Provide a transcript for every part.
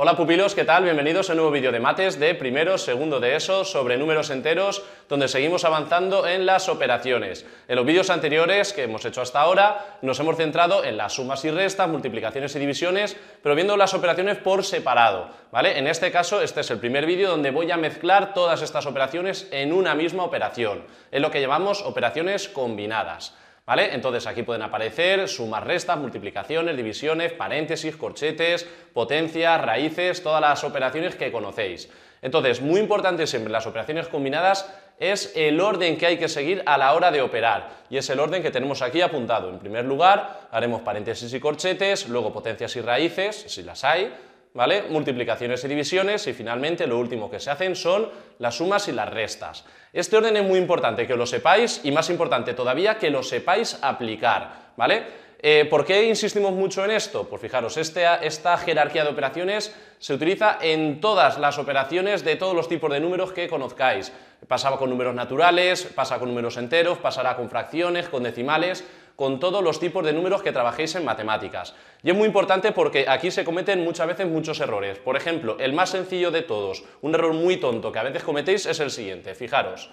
Hola pupilos, ¿qué tal? Bienvenidos a un nuevo vídeo de mates de primero, segundo de ESO sobre números enteros donde seguimos avanzando en las operaciones. En los vídeos anteriores que hemos hecho hasta ahora nos hemos centrado en las sumas y restas, multiplicaciones y divisiones, pero viendo las operaciones por separado, ¿vale? En este caso este es el primer vídeo donde voy a mezclar todas estas operaciones en una misma operación, es lo que llamamos operaciones combinadas. Entonces aquí pueden aparecer sumas, restas, multiplicaciones, divisiones, paréntesis, corchetes, potencias, raíces, todas las operaciones que conocéis. Entonces, muy importante siempre las operaciones combinadas es el orden que hay que seguir a la hora de operar y es el orden que tenemos aquí apuntado. En primer lugar, haremos paréntesis y corchetes, luego potencias y raíces, si las hay, ¿vale? Multiplicaciones y divisiones y finalmente lo último que se hacen son las sumas y las restas. Este orden es muy importante que lo sepáis y más importante todavía que lo sepáis aplicar, ¿vale? Eh, ¿Por qué insistimos mucho en esto? Pues fijaros, este, esta jerarquía de operaciones se utiliza en todas las operaciones de todos los tipos de números que conozcáis. Pasaba con números naturales, pasa con números enteros, pasará con fracciones, con decimales con todos los tipos de números que trabajéis en matemáticas. Y es muy importante porque aquí se cometen muchas veces muchos errores. Por ejemplo, el más sencillo de todos, un error muy tonto que a veces cometéis es el siguiente. Fijaros,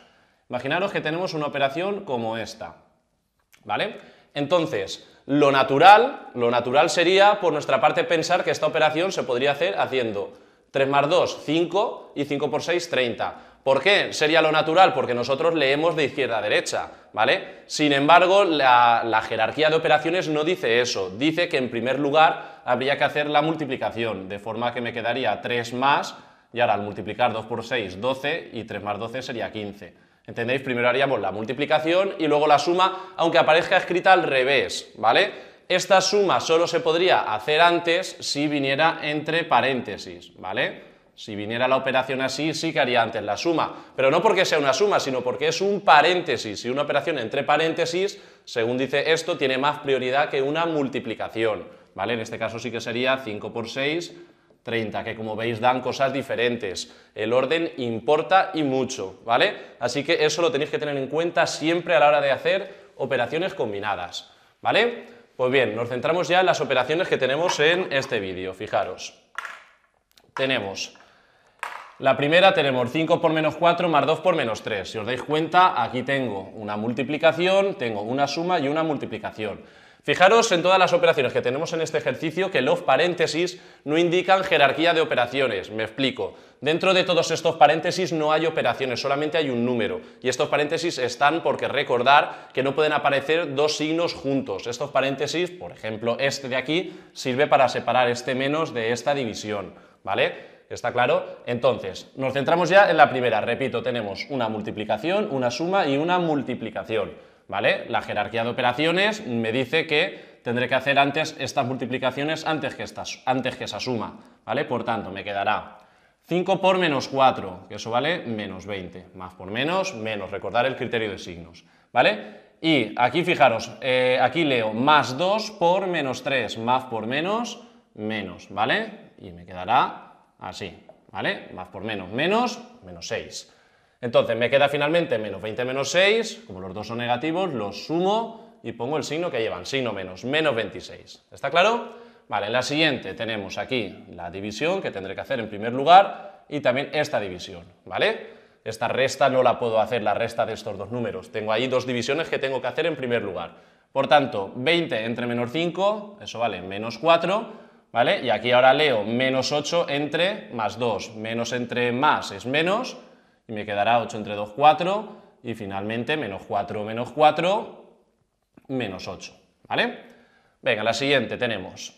imaginaros que tenemos una operación como esta. ¿Vale? Entonces, lo natural, lo natural sería por nuestra parte pensar que esta operación se podría hacer haciendo 3 más 2, 5 y 5 por 6, 30. ¿Por qué? Sería lo natural, porque nosotros leemos de izquierda a derecha, ¿vale? Sin embargo, la, jerarquía de operaciones no dice eso, dice que en primer lugar habría que hacer la multiplicación, de forma que me quedaría 3 más, y ahora al multiplicar 2 por 6, 12, y 3 más 12 sería 15. ¿Entendéis? Primero haríamos la multiplicación y luego la suma, aunque aparezca escrita al revés, ¿vale? Esta suma solo se podría hacer antes si viniera entre paréntesis, ¿vale? Si viniera la operación así, sí que haría antes la suma. Pero no porque sea una suma, sino porque es un paréntesis. Y una operación entre paréntesis, según dice esto, tiene más prioridad que una multiplicación. ¿Vale? En este caso sí que sería 5 por 6, 30, que como veis dan cosas diferentes. El orden importa y mucho, ¿vale? Así que eso lo tenéis que tener en cuenta siempre a la hora de hacer operaciones combinadas, ¿vale? Pues bien, nos centramos ya en las operaciones que tenemos en este vídeo, fijaros. Tenemos la primera tenemos 5 por menos 4 más 2 por menos 3. Si os dais cuenta, aquí tengo una multiplicación, tengo una suma y una multiplicación. Fijaros en todas las operaciones que tenemos en este ejercicio que los paréntesis no indican jerarquía de operaciones. Me explico. Dentro de todos estos paréntesis no hay operaciones, solamente hay un número. Y estos paréntesis están porque recordar que no pueden aparecer dos signos juntos. Estos paréntesis, por ejemplo este de aquí, sirve para separar este menos de esta división. ¿Vale? ¿Está claro? Entonces, nos centramos ya en la primera. Repito, tenemos una multiplicación, una suma y una multiplicación. ¿Vale? La jerarquía de operaciones me dice que tendré que hacer antes estas multiplicaciones antes que, estas, antes que esa suma. ¿Vale? Por tanto, me quedará 5 por menos 4, que eso vale menos 20. Más por menos, menos. Recordar el criterio de signos. ¿Vale? Y aquí fijaros, eh, aquí leo más 2 por menos 3, más por menos, menos, ¿vale? Y me quedará así, ¿vale? Más por menos, menos, menos 6. Entonces me queda finalmente menos 20 menos 6, como los dos son negativos, los sumo y pongo el signo que llevan, signo menos, menos 26. ¿Está claro? Vale, en la siguiente tenemos aquí la división que tendré que hacer en primer lugar y también esta división, ¿vale? Esta resta no la puedo hacer, la resta de estos dos números. Tengo ahí dos divisiones que tengo que hacer en primer lugar. Por tanto, 20 entre menos 5, eso vale, menos 4, ¿vale? Y aquí ahora leo menos 8 entre más 2, menos entre más es menos, y me quedará 8 entre 2, 4, y finalmente menos 4 menos 4, menos 8, ¿vale? Venga, la siguiente tenemos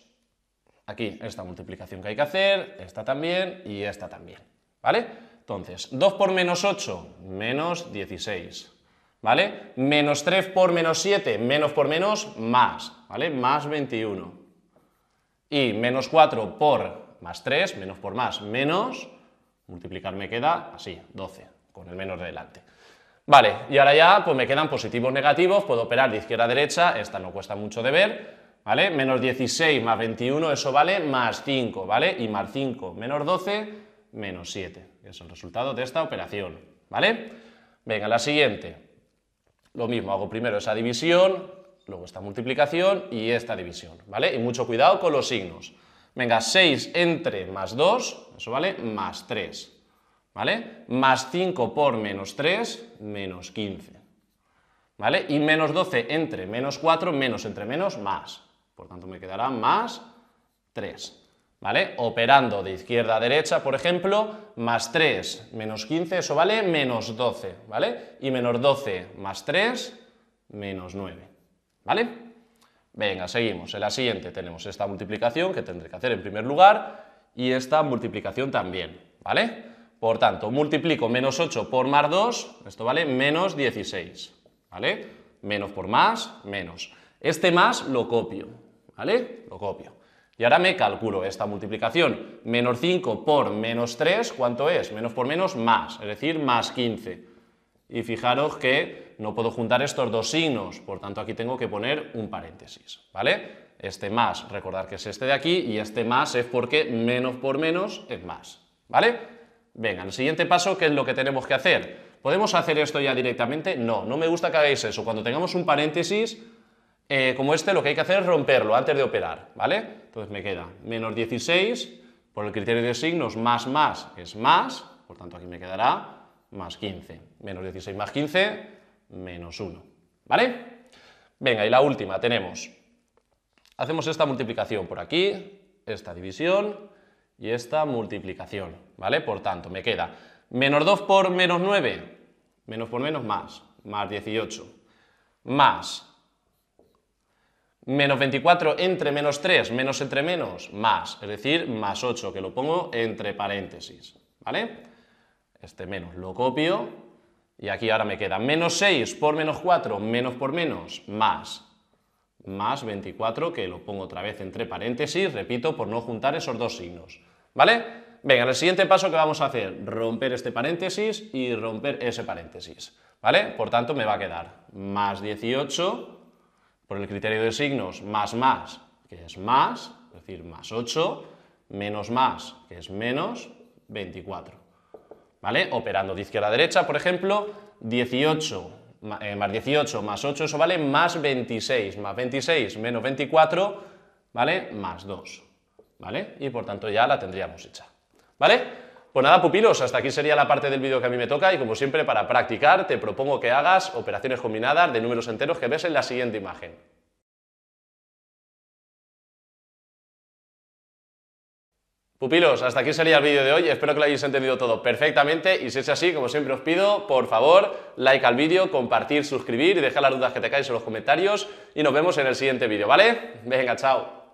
aquí esta multiplicación que hay que hacer, esta también y esta también, ¿vale? Entonces, 2 por menos 8, menos 16, ¿vale? Menos 3 por menos 7, menos por menos, más, ¿vale? Más 21. Y menos 4 por más 3, menos por más, menos, multiplicar me queda así, 12, con el menos de delante. Vale, y ahora ya pues me quedan positivos negativos, puedo operar de izquierda a derecha, esta no cuesta mucho de ver, ¿vale? Menos 16 más 21, eso vale más 5, ¿vale? Y más 5 menos 12, menos 7, es el resultado de esta operación, ¿vale? Venga, la siguiente. Lo mismo, hago primero esa división, luego esta multiplicación y esta división, ¿vale? Y mucho cuidado con los signos. Venga, 6 entre más 2, eso vale, más 3, ¿vale? Más 5 por menos 3, menos 15, ¿vale? Y menos 12 entre menos 4, menos entre menos, más. Por tanto, me quedará más 3, ¿vale? Operando de izquierda a derecha, por ejemplo, más 3 menos 15, eso vale menos 12, ¿vale? Y menos 12 más 3, menos 9. ¿Vale? Venga, seguimos. En la siguiente tenemos esta multiplicación que tendré que hacer en primer lugar y esta multiplicación también, ¿vale? Por tanto, multiplico menos 8 por más 2, esto vale menos 16, ¿vale? Menos por más, menos. Este más lo copio, ¿vale? Lo copio. Y ahora me calculo esta multiplicación. Menos 5 por menos 3, ¿cuánto es? Menos por menos, más, es decir, más 15. Y fijaros que no puedo juntar estos dos signos, por tanto aquí tengo que poner un paréntesis, ¿vale? Este más, recordar que es este de aquí, y este más es porque menos por menos es más, ¿vale? Venga, el siguiente paso, ¿qué es lo que tenemos que hacer? ¿Podemos hacer esto ya directamente? No, no me gusta que hagáis eso. Cuando tengamos un paréntesis eh, como este, lo que hay que hacer es romperlo antes de operar, ¿vale? Entonces me queda menos 16, por el criterio de signos, más más es más, por tanto aquí me quedará más 15. Menos 16 más 15, menos 1. ¿Vale? Venga, y la última tenemos. Hacemos esta multiplicación por aquí, esta división y esta multiplicación. ¿Vale? Por tanto, me queda menos 2 por menos 9, menos por menos más, más 18, más menos 24 entre menos 3, menos entre menos, más, es decir, más 8, que lo pongo entre paréntesis, ¿vale? este menos lo copio y aquí ahora me queda menos 6 por menos 4, menos por menos, más, más 24, que lo pongo otra vez entre paréntesis, repito, por no juntar esos dos signos, ¿vale? Venga, el siguiente paso que vamos a hacer, romper este paréntesis y romper ese paréntesis, ¿vale? Por tanto, me va a quedar más 18, por el criterio de signos, más más, que es más, es decir, más 8, menos más, que es menos 24. ¿vale? Operando de izquierda a derecha, por ejemplo, 18 eh, más 18 más 8, eso vale más 26, más 26 menos 24, ¿vale? Más 2, ¿vale? Y por tanto ya la tendríamos hecha, ¿vale? Pues nada, pupilos, hasta aquí sería la parte del vídeo que a mí me toca y como siempre para practicar te propongo que hagas operaciones combinadas de números enteros que ves en la siguiente imagen. Pupilos, hasta aquí sería el vídeo de hoy, espero que lo hayáis entendido todo perfectamente y si es así, como siempre os pido, por favor, like al vídeo, compartir, suscribir y dejar las dudas que te tengáis en los comentarios y nos vemos en el siguiente vídeo, ¿vale? Venga, chao.